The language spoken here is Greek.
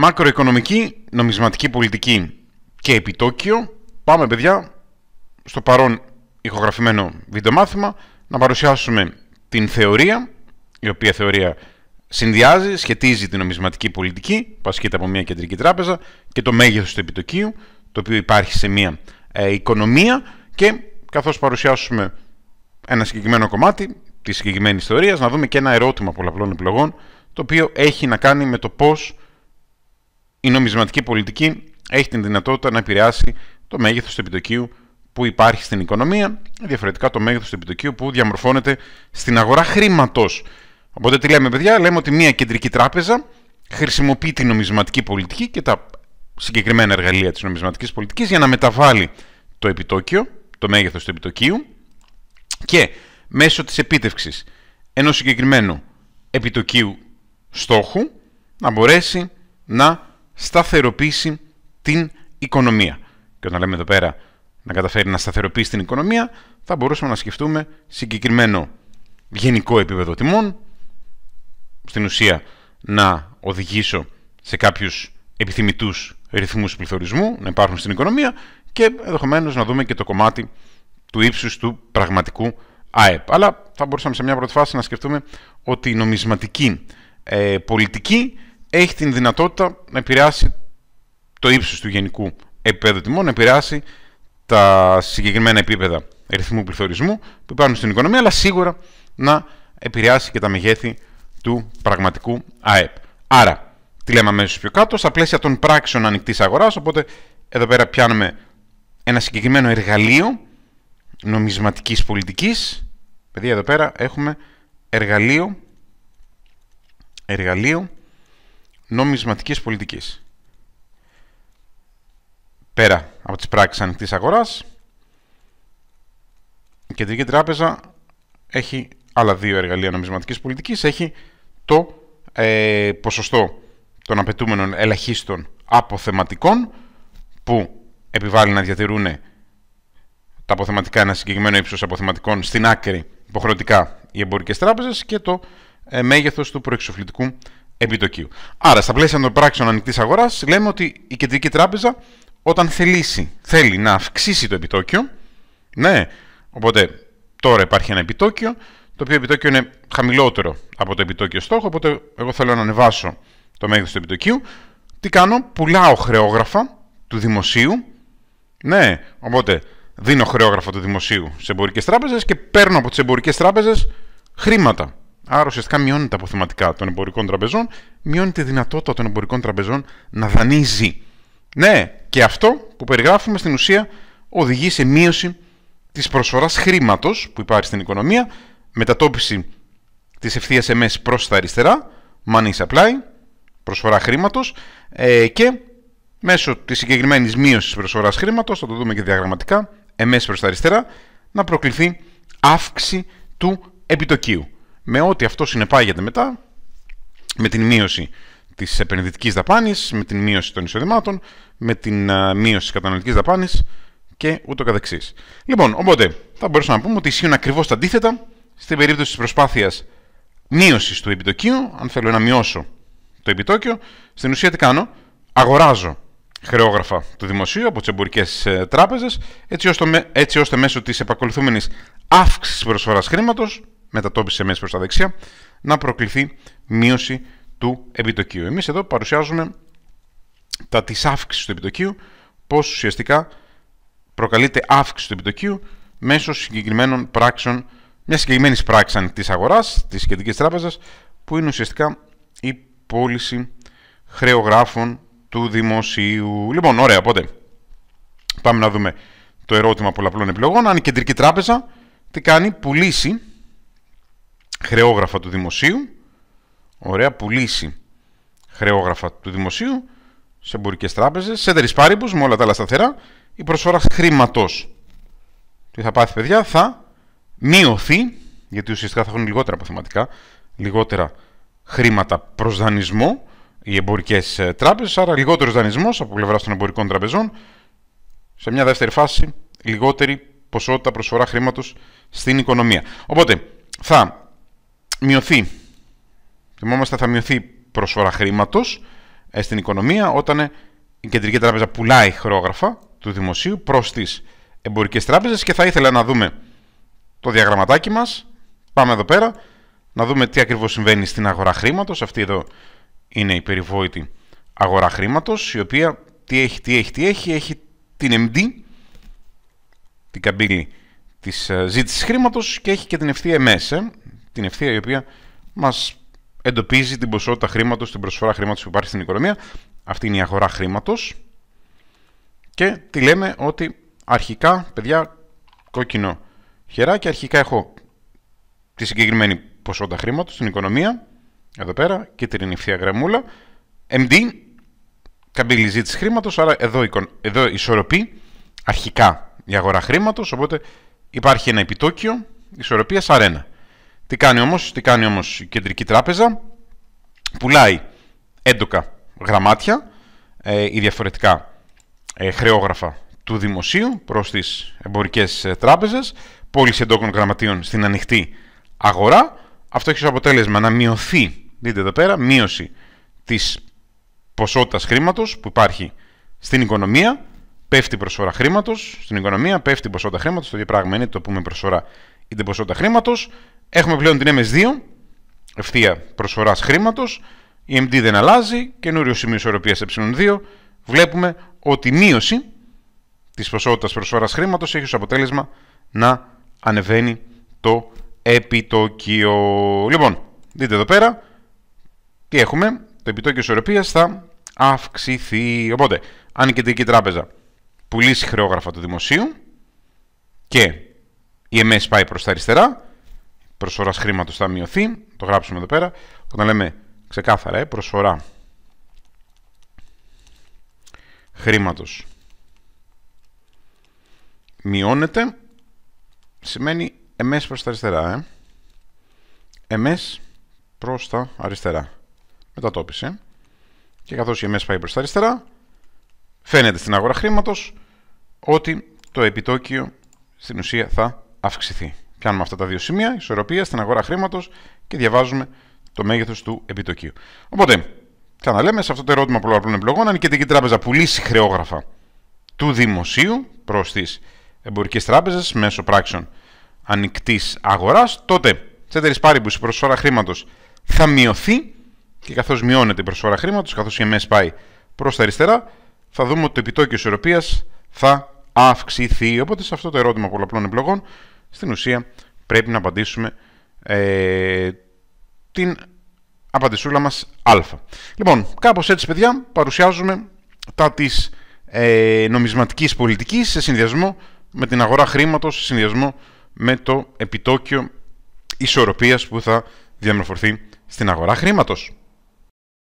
Μακροοικονομική, νομισματική πολιτική και επιτόκιο. Πάμε παιδιά στο παρόν ηχογραφημένο βίντεο μάθημα να παρουσιάσουμε την θεωρία, η οποία θεωρία συνδυάζει, σχετίζει την νομισματική πολιτική που ασκείται από μια κεντρική τράπεζα και το μέγεθος του επιτοκίου, το οποίο υπάρχει σε μια ε, οικονομία και καθώς παρουσιάσουμε ένα συγκεκριμένο κομμάτι της συγκεκριμένης θεωρίας να δούμε και ένα ερώτημα πολλαπλών επιλογών το οποίο έχει να κάνει με το πώς η νομισματική πολιτική έχει την δυνατότητα να επηρεάσει το μέγεθος του επιτοκίου που υπάρχει στην οικονομία, διαφορετικά το μέγεθος του επιτοκίου που διαμορφώνεται στην αγορά χρήματος. Οπότε τι λέμε, παιδιά, λέμε ότι μια κεντρική τράπεζα χρησιμοποιεί την νομισματική πολιτική και τα συγκεκριμένα εργαλεία της νομισματικής πολιτικής για να μεταβάλει το επιτόκιο, το μέγεθος του επιτοκίου και μέσω της επίτευξης ενός συγκεκριμένου επιτοκίου στόχου να μπορέσει να σταθεροποίηση την οικονομία. Και όταν λέμε εδώ πέρα να καταφέρει να σταθεροποιήσει την οικονομία, θα μπορούσαμε να σκεφτούμε συγκεκριμένο γενικό επίπεδο τιμών, στην ουσία να οδηγήσω σε κάποιους επιθυμητούς ρυθμούς πληθωρισμού να υπάρχουν στην οικονομία και ενδεχομένως να δούμε και το κομμάτι του ύψους του πραγματικού ΑΕΠ. Αλλά θα μπορούσαμε σε μια πρώτη φάση να σκεφτούμε ότι η νομισματική ε, πολιτική έχει την δυνατότητα να επηρεάσει το ύψος του γενικού επίπεδου τιμών, να επηρεάσει τα συγκεκριμένα επίπεδα ρυθμού πληθωρισμού που υπάρχουν στην οικονομία, αλλά σίγουρα να επηρεάσει και τα μεγέθη του πραγματικού ΑΕΠ. Άρα, τι λέμε αμέσως πιο κάτω, στα πλαίσια των πράξεων ανοιχτής αγοράς, οπότε εδώ πέρα πιάνουμε ένα συγκεκριμένο εργαλείο νομισματικής πολιτικής. Παιδιά, εδώ πέρα έχουμε εργαλείο, εργαλείο νομισματικής πολιτικής. Πέρα από τις πράξεις ανοιχτής αγοράς, η Κεντρική Τράπεζα έχει άλλα δύο εργαλεία νομισματικής πολιτικής. Έχει το ε, ποσοστό των απαιτούμενων ελαχίστων αποθεματικών που επιβάλλει να διατηρούν τα αποθεματικά ένα συγκεκριμένο ύψος αποθεματικών στην άκρη υποχρεωτικά οι εμπορικές τράπεζες και το ε, μέγεθος του προεξοφλητικού επιτοκίου. Άρα, στα πλαίσια των πράξεων ανοιχτής αγοράς, λέμε ότι η κεντρική τράπεζα όταν θελήσει, θέλει να αυξήσει το επιτόκιο, ναι, οπότε τώρα υπάρχει ένα επιτόκιο, το οποίο επιτόκιο είναι χαμηλότερο από το επιτόκιο στόχο, οπότε εγώ θέλω να ανεβάσω το μέγεθος του επιτοκίου. Τι κάνω, πουλάω χρεόγραφα του δημοσίου, ναι, οπότε δίνω χρεόγραφα του δημοσίου σε εμπορικές τράπεζες και παίρνω από τις εμπορικές τράπεζες χρήματα. Άρα ουσιαστικά μειώνει τα αποθεματικά των εμπορικών τραπεζών, μειώνει τη δυνατότητα των εμπορικών τραπεζών να δανείζει. Ναι, και αυτό που περιγράφουμε στην ουσία οδηγεί σε μείωση της προσφοράς χρήματος που υπάρχει στην οικονομία, μετατόπιση της ευθείας MS προς τα αριστερά, money supply, προσφορά χρήματος ε, και μέσω της συγκεκριμένης μείωσης προσφοράς χρήματος, θα το δούμε και διαγραμματικά, MS προς τα αριστερά, να προκληθεί αύξηση του επιτοκίου με ό,τι αυτό συνεπάγεται μετά, με την μείωση της επενδυτικής δαπάνης, με την μείωση των εισοδημάτων, με την μείωση της καταναλωτικής δαπάνης και ούτω καθεξής. Λοιπόν, οπότε θα μπορούσαμε να πούμε ότι ισχύουν ακριβώς τα αντίθετα στην περίπτωση της προσπάθειας μείωσης του επιτοκίου. Αν θέλω να μειώσω το επιτόκιο, στην ουσία τι κάνω, αγοράζω χρεόγραφα του δημοσίου από τις εμπορικές ε, τράπεζες, έτσι, έτσι ώστε μέσω της επακολουθούμενης αύξησης προσφοράς χρήματος μετατόπισε μέσα προς τα δεξιά, να προκληθεί μείωση του επιτοκίου. Εμείς εδώ παρουσιάζουμε τα της αύξησης του επιτοκίου, πώς ουσιαστικά προκαλείται αύξηση του επιτοκίου μέσω συγκεκριμένων πράξεων, μια συγκεκριμένη πράξη της αγοράς της Κεντρικής Τράπεζας, που είναι ουσιαστικά η πώληση χρεογράφων του δημοσίου. Λοιπόν, ωραία, οπότε πάμε να δούμε το ερώτημα πολλαπλών επιλογών. Αν η Κεντρική Τράπεζα τι κάνει, πουλήσει χρεόγραφα του δημοσίου, ωραία, πουλήσει χρεόγραφα του δημοσίου σε εμπορικές τράπεζες, σε δερισπάριμπου με όλα τα άλλα σταθερά, η προσφορά χρήματος. Τι θα πάθει, παιδιά, θα μειωθεί, γιατί ουσιαστικά θα έχουν λιγότερα αποθεματικά, λιγότερα χρήματα προς δανεισμό οι εμπορικές ε, τράπεζες, άρα λιγότερος δανεισμός από πλευράς των εμπορικών τραπεζών. Σε μια δεύτερη φάση, λιγότερη ποσότητα προσφορά χρήματος στην οικονομία. Οπότε, θα μειωθεί. Θυμόμαστε θα μειωθεί προσφορά χρήματος ε, στην οικονομία όταν ε, η Κεντρική Τράπεζα πουλάει χρόγραφα του δημοσίου προς τις εμπορικές τράπεζες και θα ήθελα να δούμε το διαγραμματάκι μας. Πάμε εδώ πέρα να δούμε τι ακριβώς συμβαίνει στην αγορά χρήματος. Αυτή εδώ είναι η περιβόητη αγορά χρήματος, η οποία τι έχει, τι έχει, τι έχει, έχει την MD, την καμπύλη της ε, ζήτησης χρήματος και έχει και την ευθεία MS, την ευθεία η οποία μας εντοπίζει την ποσότητα χρήματος, την προσφορά χρήματος που υπάρχει στην οικονομία. Αυτή είναι η αγορά χρήματος. Και τη λέμε ότι αρχικά, παιδιά, κόκκινο χεράκι, αρχικά έχω τη συγκεκριμένη ποσότητα χρήματος στην οικονομία, εδώ πέρα, και την ευθεία γραμμούλα. MD, καμπύλη ζήτηση χρήματος, άρα εδώ, εδώ ισορροπεί αρχικά η αγορά χρήματος, οπότε υπάρχει ένα επιτόκιο ισορροπίας αρένα. Τι κάνει όμως, τι κάνει όμως η κεντρική τράπεζα, πουλάει έντοκα γραμμάτια ε, ή διαφορετικά ε, χρεόγραφα του δημοσίου προς τις εμπορικές ε, τράπεζες, πώληση εντόκων γραμματείων στην ανοιχτή αγορά. Αυτό έχει ως αποτέλεσμα να μειωθεί, δείτε εδώ πέρα, μείωση της ποσότητας χρήματος που υπάρχει στην οικονομία, πέφτει η προσφορά χρήματος στην οικονομία, πέφτει η ποσότητα χρήματος, το ίδιο πράγμα είναι το πούμε προσφορά ή ποσότητα χρήματος, Έχουμε πλέον την MS2, ευθεία προσφοράς χρήματος. Η MD δεν αλλάζει, καινούριο σημείο ισορροπίας ε2. Βλέπουμε ότι η μείωση της ποσότητας προσφοράς χρήματος έχει ως αποτέλεσμα να ανεβαίνει το επιτόκιο. Λοιπόν, δείτε εδώ πέρα τι έχουμε. Το επιτόκιο ισορροπίας θα αυξηθεί. Οπότε, αν η κεντρική τράπεζα πουλήσει χρεόγραφα του δημοσίου και η MS πάει προς τα αριστερά, προσφοράς χρήματος θα μειωθεί. Το γράψουμε εδώ πέρα. Όταν λέμε ξεκάθαρα, ε, προσφορά χρήματος μειώνεται, σημαίνει εμές προς τα αριστερά. Ε. προς τα αριστερά. Μετατόπισε. Και καθώς η εμές πάει προς τα αριστερά, φαίνεται στην αγορά χρήματος, ότι το επιτόκιο στην ουσία θα αυξηθεί. Πιάνουμε αυτά τα δύο σημεία, ισορροπία στην αγορά χρήματος και διαβάζουμε το μέγεθος του επιτοκίου. Οπότε, ξαναλέμε σε αυτό το ερώτημα πολλαπλών επιλογών, αν η Κεντρική Τράπεζα πουλήσει χρεόγραφα του δημοσίου προς τις εμπορικές τράπεζες μέσω πράξεων ανοιχτής αγοράς, τότε σε τέτοιε που η προσφορά χρήματος θα μειωθεί και καθώς μειώνεται η προσφορά χρήματος, καθώς η ΕΜΕΣ πάει προς τα αριστερά, θα δούμε ότι το επιτόκιο ισορροπίας θα αυξηθεί. Οπότε σε αυτό το ερώτημα πολλαπλών επιλογών στην ουσία πρέπει να απαντήσουμε ε, την απαντησούλα μας α. Λοιπόν, κάπως έτσι παιδιά παρουσιάζουμε τα της ε, νομισματικής πολιτικής σε συνδυασμό με την αγορά χρήματος, σε συνδυασμό με το επιτόκιο ισορροπίας που θα διαμορφωθεί στην αγορά χρήματος.